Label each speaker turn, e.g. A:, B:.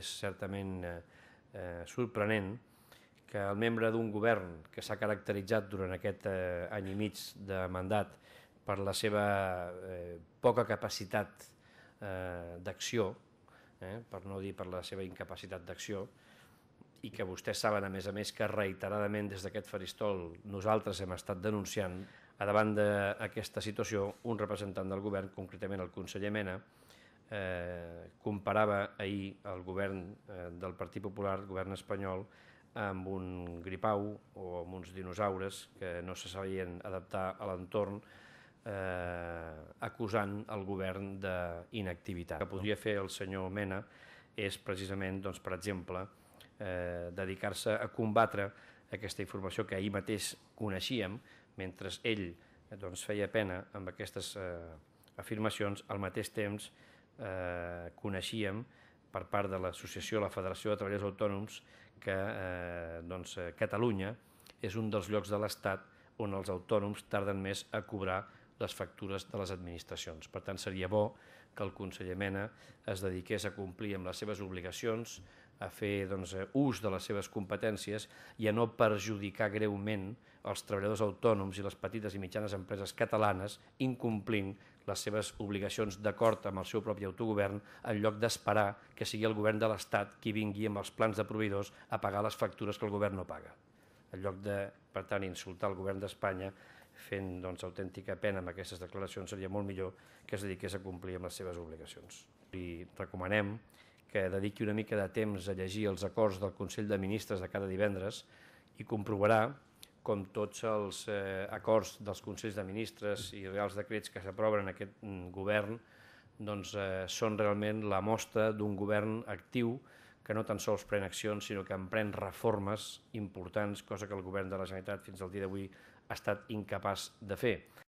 A: és certament eh, eh, sorprenent que el membre d'un govern que s'ha caracteritzat durant aquest eh, any i mig de mandat per la seva eh, poca capacitat eh, d'acció, eh, per no dir per la seva incapacitat d'acció, i que vostès saben, a més a més, que reiteradament des d'aquest faristol nosaltres hem estat denunciant a davant d'aquesta situació un representant del govern, concretament el conseller Mena, eh, comparava ahir el govern eh, del Partit Popular, el govern espanyol, amb un gripau o amb uns dinosaures que no se sabien adaptar a l'entorn eh, acusant el govern d'inactivitat. El que podria fer el senyor Mena és precisament, doncs, per exemple, eh, dedicar-se a combatre aquesta informació que ahir mateix coneixíem, mentre ell doncs, feia pena amb aquestes eh, afirmacions, al mateix temps eh, coneixíem per part de l'associació, la Federació de Treballadors Autònoms, que eh, doncs, eh, Catalunya és un dels llocs de l'Estat on els autònoms tarden més a cobrar les factures de les administracions. Per tant, seria bo que el conseller Mena es dediqués a complir amb les seves obligacions a fer doncs, eh, ús de les seves competències i a no perjudicar greument els treballadors autònoms i les petites i mitjanes empreses catalanes incomplint les seves obligacions d'acord amb el seu propi autogovern en lloc d'esperar que sigui el govern de l'Estat qui vingui amb els plans de proveïdors a pagar les factures que el govern no paga. En lloc de, per tant, insultar el govern d'Espanya fent doncs, autèntica pena amb aquestes declaracions, seria molt millor que es dediqués a complir amb les seves obligacions. Li recomanem que dediqui una mica de temps a llegir els acords del Consell de Ministres de cada divendres i comprovarà com tots els eh, acords dels Consells de Ministres i reals decrets que s'aproven en aquest mm, govern doncs, eh, són realment la mostra d'un govern actiu que no tan sols pren accions, sinó que emprèn reformes importants, cosa que el govern de la Generalitat fins al dia d'avui ha estat incapaç de fer.